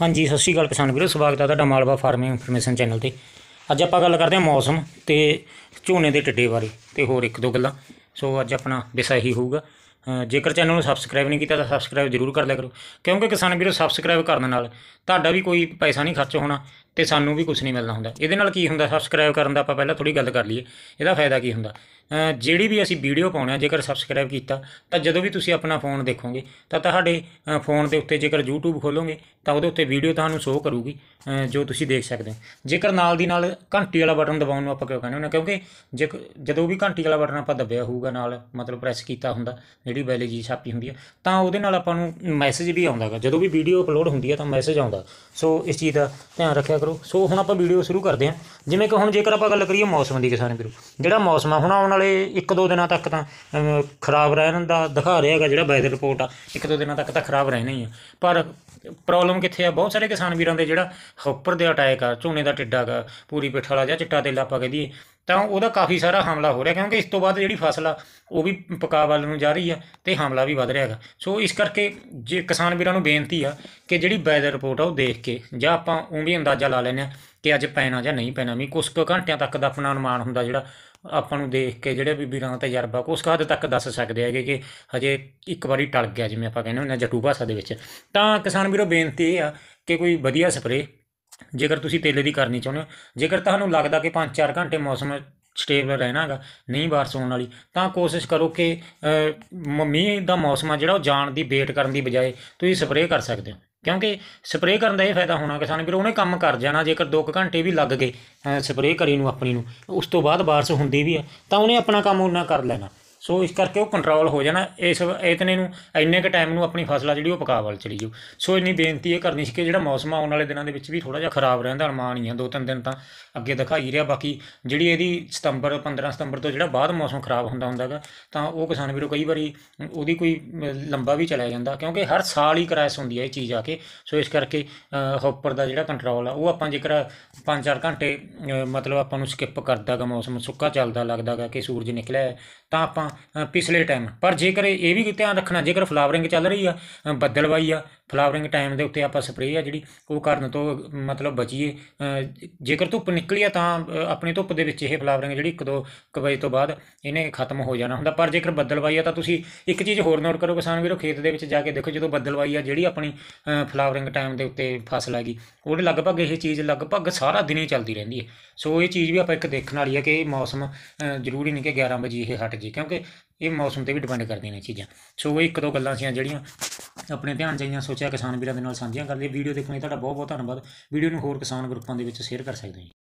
ਹਾਂਜੀ ਸਤਿ ਸ਼੍ਰੀ ਅਕਾਲ ਕਿਸਾਨ ਵੀਰੋ ਸਵਾਗਤ ਹੈ ਤੁਹਾਡਾ ਮਾਲਵਾ ਫਾਰਮਿੰਗ ਇਨਫੋਰਮੇਸ਼ਨ ਚੈਨਲ ਤੇ ਅੱਜ ਆਪਾਂ ਗੱਲ ਕਰਦੇ ਹਾਂ ਮੌਸਮ ਤੇ ਝੋਨੇ ਦੇ ਟਿੱਡੇ ਬਾਰੇ ਤੇ ਹੋਰ ਇੱਕ ਦੋ ਗੱਲਾਂ ਸੋ ਅੱਜ ਆਪਣਾ ਵਿਸ਼ਾ ਇਹੀ ਹੋਊਗਾ ਜੇਕਰ ਚੈਨਲ ਨੂੰ ਸਬਸਕ੍ਰਾਈਬ ਨਹੀਂ ਕੀਤਾ ਤਾਂ ਸਬਸਕ੍ਰਾਈਬ ਜ਼ਰੂਰ ਕਰ ਲਿਆ ਕਰੋ ਕਿਉਂਕਿ ਕਿਸਾਨ ਵੀਰੋ ਸਬਸਕ੍ਰਾਈਬ ਕਰਨ ਨਾਲ ਤੁਹਾਡਾ ਵੀ ਕੋਈ ਪੈਸਾ ਨਹੀਂ ਖਰਚ ਹੋਣਾ ਤੇ ਸਾਨੂੰ ਵੀ ਕੁਝ ਨਹੀਂ ਮਿਲਣਾ ਹੁੰਦਾ ਇਹਦੇ ਨਾਲ ਕੀ ਹੁੰਦਾ ਸਬਸਕ੍ਰਾਈਬ ਕਰਨ ਦਾ ਆਪਾਂ ਪਹਿਲਾਂ ਥੋੜੀ ਗੱਲ ਕਰ ਲਈਏ ਇਹਦਾ ਫਾਇਦਾ ਕੀ ਹੁੰਦਾ ਜਿਹੜੀ ਵੀ ਅਸੀਂ ਵੀਡੀਓ ਪਾਉਣਾ ਜੇਕਰ ਸਬਸਕ੍ਰਾਈਬ ਕੀਤਾ ਤਾਂ ਜਦੋਂ ਵੀ ਤੁਸੀਂ ਆਪਣਾ ਫੋਨ ਦੇਖੋਗੇ ਤਾਂ ਤੁਹਾਡੇ ਫੋਨ ਦੇ ਉੱਤੇ ਜੇਕਰ YouTube ਖੋਲੋਗੇ ਤਾਂ ਉਹਦੇ ਉੱਤੇ ਵੀਡੀਓ ਤੁਹਾਨੂੰ ਸ਼ੋ ਕਰੂਗੀ ਜੋ ਤੁਸੀਂ ਦੇਖ ਸਕਦੇ ਹੋ ਜੇਕਰ ਨਾਲ ਦੀ ਨਾਲ ਘੰਟੀ ਵਾਲਾ ਬਟਨ ਦਬਾਉਣ ਨੂੰ ਆਪਾਂ ਕਿਉਂ ਕਹਿੰਦੇ ਹਾਂ ਕਿਉਂਕਿ ਜੇ ਜਦੋਂ ਵੀ ਘੰਟੀ ਵਾਲਾ ਬਟਨ ਆਪਾਂ ਦਬਿਆ ਹੋਊਗਾ ਨਾਲ ਮਤਲਬ ਪ੍ਰੈਸ ਕੀਤਾ ਹੁੰਦਾ ਜਿਹੜੀ ਬੈਲ ਜੀ ਛਾਪੀ ਹੁੰਦੀ ਹੈ ਤਾਂ ਉਹਦੇ ਨਾਲ ਆਪਾਂ ਨੂੰ ਮੈਸੇਜ ਵੀ ਆਉਂਦਾਗਾ ਜਦੋਂ ਵੀ ਵੀਡੀਓ ਅਪਲੋਡ ਹੁੰਦੀ ਹੈ ਤਾਂ ਮੈਸੇਜ ਆਉਂਦਾ ਸੋ ਇਸ ਚੀਜ਼ ਦਾ ਧਿਆਨ ਰੱਖਿਆ ਕਰੋ ਸੋ ਹੁਣ ਆਪਾਂ ਵੀਡੀਓ ਸ਼ੁਰੂ ਕਰਦੇ ਹਾਂ ਜਿਵੇਂ ਕਿ ਹੁਣ ਜੇਕਰ ਆਪਾਂ ਗੱਲ ਕਰੀਏ ਮੌਸਮ ਦੀ ਕਿਸਾਨ ਵੀਰੋ ਜਿਹੜਾ ਮੌਸਮ ਆ ਹੁਣ ਆਉਣ ਨਾਲੇ ਇੱਕ ਦੋ ਦਿਨਾਂ ਤੱਕ ਤਾਂ ਖਰਾਬ ਰਹਿਣ ਦਾ ਦਿਖਾ ਰਿਹਾ ਹੈਗਾ ਜਿਹੜਾ ਵੈਦਰ ਰਿਪੋਰਟ ਆ ਇੱਕ ਦੋ ਦਿਨਾਂ ਤੱਕ ਤਾਂ ਖਰਾਬ ਰਹਿਣਾ ਹੀ ਆ ਪਰ ਪ੍ਰੋਬਲਮ ਕਿੱਥੇ ਆ ਬਹੁਤ ਸਾਰੇ ਕਿਸਾਨ ਵੀਰਾਂ ਦੇ ਜਿਹੜਾ ਹੌਪਰ ਦੇ ਅਟੈਕ ਆ ਝੋਨੇ ਦਾ ਟਿੱਡਾ ਦਾ ਪੂਰੀ ਪਿੱਠ ਵਾਲਾ ਜਾਂ ਚਿੱਟਾ ਤੇਲਾ ਪਾ ਕੇ ਦੀ ਤਾਂ ਉਹਦਾ ਕਾਫੀ ਸਾਰਾ ਹਮਲਾ ਹੋ ਰਿਹਾ ਕਿਉਂਕਿ ਇਸ ਤੋਂ ਬਾਅਦ ਜਿਹੜੀ ਫਸਲ ਆ ਉਹ ਵੀ ਪਕਾ ਵੱਲ ਨੂੰ ਜਾ ਰਹੀ ਆ ਤੇ ਹਮਲਾ ਵੀ ਵੱਧ ਰਿਹਾ ਹੈਗਾ ਸੋ ਇਸ ਕਰਕੇ ਜੇ ਕਿਸਾਨ ਵੀਰਾਂ ਨੂੰ ਬੇਨਤੀ ਆ ਕਿ ਜਿਹੜੀ ਵੈਦਰ ਰਿਪੋਰਟ ਆ ਉਹ ਦੇਖ ਕੇ ਜਾਂ ਆਪਾਂ ਉਹ ਵੀ ਅੰਦਾਜ਼ਾ ਲਾ ਲੈਨੇ ਆ ਕਿ ਅੱਜ ਪੈਣਾ ਜਾਂ ਨਹੀਂ ਪੈਣਾ ਵੀ ਕੁਝ ਕੁ ਘੰਟਿਆਂ ਤੱਕ ਦਾ ਆਪਣਾ ਅਨੁਮਾਨ ਹੁੰਦਾ ਜਿਹੜਾ ਆਪਾਂ ਨੂੰ ਦੇਖ ਕੇ ਜਿਹੜੇ ਵੀ ਵੀਰਾਂ ਦਾ ਤਜਰਬਾ ਉਸ ਹੱਦ ਤੱਕ ਦੱਸ ਸਕਦੇ ਹੈਗੇ ਕਿ ਹਜੇ ਇੱਕ ਵਾਰੀ ਟਲ ਗਿਆ ਜਿਵੇਂ ਆਪਾਂ ਕਹਿੰਦੇ ਹੁੰਦੇ ਜਟੂ ਭਾਸ਼ਾ ਦੇ ਵਿੱਚ ਤਾਂ ਕਿਸਾਨ ਵੀਰੋ ਬੇਨਤੀ ਇਹ ਆ ਕਿ ਕੋਈ ਵਧੀਆ ਸਪਰੇ ਜੇਕਰ ਤੁਸੀਂ ਤੇਲੇ ਦੀ ਕਰਨੀ ਚਾਹੁੰਦੇ ਹੋ ਜੇਕਰ ਤੁਹਾਨੂੰ ਲੱਗਦਾ ਕਿ 5-4 ਘੰਟੇ ਮੌਸਮ ਸਟੇਬਲ ਰਹਿਣਾਗਾ ਨਹੀਂ ਬਾਰਸ ਹੋਣ ਵਾਲੀ ਤਾਂ ਕੋਸ਼ਿਸ਼ ਕਰੋ ਕਿ ਮੀਂਹ ਦਾ ਮੌਸਮ ਆ ਜਿਹੜਾ ਉਹ ਜਾਣ ਦੀ ਵੇਟ ਕਰਨ ਦੀ ਬਜਾਏ ਤੁਸੀਂ ਸਪਰੇ ਕਰ ਸਕਦੇ ਹੋ ਕਿਉਂਕਿ ਸਪਰੇਅ ਕਰਨ ਦਾ ਇਹ ਫਾਇਦਾ ਹੋਣਾ ਕਿਸਾਨ ਵੀਰ ਉਹਨੇ ਕੰਮ ਕਰ ਜਾਣਾ ਜੇਕਰ 2 ਘੰਟੇ ਵੀ ਲੱਗ ਗਏ ਸਪਰੇਅ ਕਰੀ ਨੂੰ ਆਪਣੀ ਨੂੰ ਉਸ ਤੋਂ ਬਾਅਦ ਬਾਰਿਸ਼ ਹੁੰਦੀ ਵੀ ਆ ਤਾਂ ਉਹਨੇ ਆਪਣਾ ਕੰਮ ਉਹਨਾਂ ਕਰ ਲੈਣਾ ਸੋ ਇਸ ਕਰਕੇ ਉਹ ਕੰਟਰੋਲ ਹੋ ਜਾਣਾ ਇਸ ਇਤਨੇ ਨੂੰ ਇੰਨੇ ਕ ਟਾਈਮ ਨੂੰ ਆਪਣੀ ਫਸਲਾ ਜਿਹੜੀ ਉਹ ਪਕਾ ਚਲੀ ਜਾਓ ਸੋ ਇੰਨੀ ਬੇਨਤੀ ਇਹ ਕਰਨੀ ਸੀ ਕਿ ਜਿਹੜਾ ਮੌਸਮ ਆਉਣ ਵਾਲੇ ਦਿਨਾਂ ਦੇ ਵਿੱਚ ਵੀ ਥੋੜਾ ਜਿਹਾ ਖਰਾਬ ਰਹਿੰਦਾ ਅਰਮਾਨ ਹੀ ਆ ਦੋ ਤਿੰਨ ਦਿਨ ਤਾਂ ਅੱਗੇ ਦਿਖਾਈ ਰਿਹਾ ਬਾਕੀ ਜਿਹੜੀ ਇਹਦੀ ਸਤੰਬਰ 15 ਸਤੰਬਰ ਤੋਂ ਜਿਹੜਾ ਬਾਅਦ ਮੌਸਮ ਖਰਾਬ ਹੁੰਦਾ ਹੁੰਦਾਗਾ ਤਾਂ ਉਹ ਕਿਸਾਨ ਵੀਰੋ ਕਈ ਵਾਰੀ ਉਹਦੀ ਕੋਈ ਲੰਬਾ ਵੀ ਚਲਾ ਜਾਂਦਾ ਕਿਉਂਕਿ ਹਰ ਸਾਲ ਹੀ ਕ੍ਰੈਸ਼ ਹੁੰਦੀ ਹੈ ਇਹ ਚੀਜ਼ ਆ ਕੇ ਸੋ ਇਸ ਕਰਕੇ ਹੌਪਰ ਦਾ ਜਿਹੜਾ ਕੰਟਰੋਲ ਆ ਉਹ ਆਪਾਂ ਜੇਕਰ 5-4 ਘੰਟੇ ਮਤਲਬ ਆਪਾਂ ਨੂੰ ਸਕਿਪ ਕਰਦਾਗਾ ਮੌਸਮ ਸੁੱਕਾ ਚੱਲਦਾ ਲੱਗਦਾਗਾ ਕਿ ਸੂਰਜ ਨਿਕਲਿਆ ਤਾਂ ਆਪਾਂ ਪਿਛਲੇ ਟਾਈਮ ਪਰ ਜੇਕਰ ਇਹ ਵੀ ਧਿਆਨ ਰੱਖਣਾ ਜੇਕਰ ਫਲਾਵਰਿੰਗ ਚੱਲ ਰਹੀ ਆ ਬੱਦਲਵਾਈ ਆ ਫਲਾਵਰਿੰਗ ਟਾਈਮ ਦੇ ਉੱਤੇ ਆਪਾਂ ਸਪਰੇਅ ਆ ਜਿਹੜੀ ਉਹ ਕਰਨ ਤੋਂ ਮਤਲਬ ਬਚੀਏ ਜੇਕਰ ਧੁੱਪ ਨਿਕਲੀ ਆ ਤਾਂ ਆਪਣੀ ਧੁੱਪ ਦੇ ਵਿੱਚ ਇਹ ਫਲਾਵਰਿੰਗ ਜਿਹੜੀ 1 2 ਵਜੇ ਤੋਂ ਬਾਅਦ ਇਹਨੇ ਖਤਮ ਹੋ ਜਾਣਾ ਹੁੰਦਾ ਪਰ ਜੇਕਰ ਬੱਦਲਵਾਈ ਆ ਤਾਂ ਤੁਸੀਂ ਇੱਕ ਚੀਜ਼ ਹੋਰ ਨੋਟ ਕਰੋ ਕਿਸਾਨ ਵੀਰੋ ਖੇਤ ਦੇ ਵਿੱਚ ਜਾ ਕੇ ਦੇਖੋ ਜਦੋਂ ਬੱਦਲਵਾਈ ਆ ਜਿਹੜੀ ਆਪਣੀ ਫਲਾਵਰਿੰਗ ਟਾਈਮ ਦੇ ਉੱਤੇ ਫਸਲ ਆ ਗਈ ਉਹਦੇ ਲਗਭਗ ਇਹ ਚੀਜ਼ ਲਗਭਗ ਸਾਰਾ ਦਿਨ ਹੀ ਚੱਲਦੀ ਰਹਿੰਦੀ ਹੈ ਸੋ ਇਹ ਚੀਜ਼ ਵੀ ਆਪਾਂ ਇੱਕ ਦੇਖਣ ਵਾਲੀ ਹੈ ਕਿ ਮੌਸਮ ਜ਼ਰੂਰੀ ਨਹੀਂ ਕਿ 11 ਵਜੇ ਇਹ ਹਟ ਜੇ ਕਿਉਂਕਿ ਇਹ ਮੌਸਮ ਤੇ ਵੀ ਡਿਪੈਂਡ ਕਰਦੀਆਂ ਨੇ ਚੀਜ਼ਾਂ ਸੋ ਉਹ ਇੱਕ ਦੋ ਗੱਲਾਂ ਸੀ ਜਿਹੜੀਆਂ ਆਪਣੇ ਧਿਆਨ ਚਾਹੀਆਂ ਸੋਚਿਆ ਕਿਸਾਨ ਵੀਰਾਂ ਦੇ ਨਾਲ ਸਾਂਝੀਆਂ ਕਰ ਲਈ ਵੀਡੀਓ ਦੇਖਣ ਲਈ ਤੁਹਾਡਾ ਬਹੁਤ ਬਹੁਤ ਧੰਨਵਾਦ ਵੀਡੀਓ ਨੂੰ ਹੋਰ ਕਿਸਾਨ ਗਰੁੱਪਾਂ ਦੇ ਵਿੱਚ ਸ਼ੇਅਰ ਕਰ ਸਕਦੇ ਹੋ